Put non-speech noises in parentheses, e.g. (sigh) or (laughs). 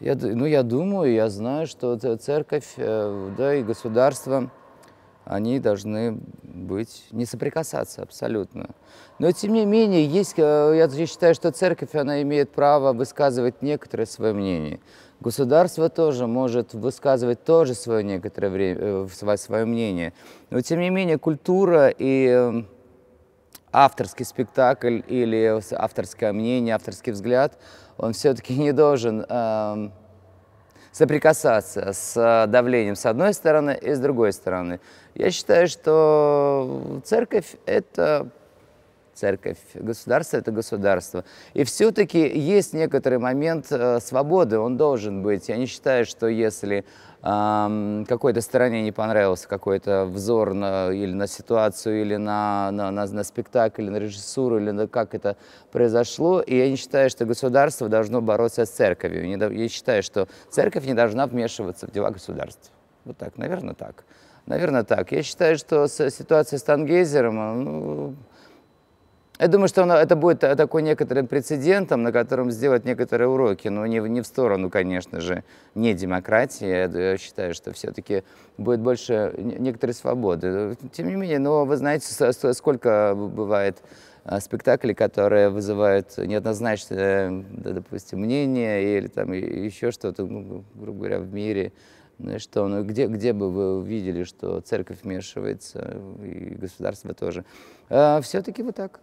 Я, ну, я думаю, я знаю, что церковь э, да, и государство, они должны быть, не соприкасаться абсолютно. Но тем не менее, есть, э, я считаю, что церковь, она имеет право высказывать некоторое свое мнение. Государство тоже может высказывать тоже свое некоторое время, э, свое мнение. Но тем не менее, культура и авторский спектакль или авторское мнение, авторский взгляд, он все-таки (laughs) не должен э, соприкасаться с э, давлением с одной стороны и с другой стороны. Я считаю, что церковь — это церковь, государство – это государство. И все-таки есть некоторый момент э, свободы, он должен быть. Я не считаю, что если какой-то стороне не понравился какой-то взор на, или на ситуацию, или на, на, на, на спектакль, или на режиссуру, или на как это произошло. И я не считаю, что государство должно бороться с церковью. Я считаю, что церковь не должна вмешиваться в дела государства. Вот так, наверное, так. Наверное, так. Я считаю, что ситуация с Тангейзером... Э, ну, я думаю, что это будет э, такой некоторым прецедентом, на котором сделать некоторые уроки, но ну, не, не в сторону, конечно же, не демократии. Я, я э, считаю, что все-таки будет больше некоторой свободы. Тем не менее, но вы знаете, сколько бывает э, спектакли, которые вызывают неоднозначное, допустим, мнение или там еще что-то, ну, грубо говоря, в мире, ну что ну, где, где бы вы видели, что церковь вмешивается и государство тоже. А, Все-таки вот так.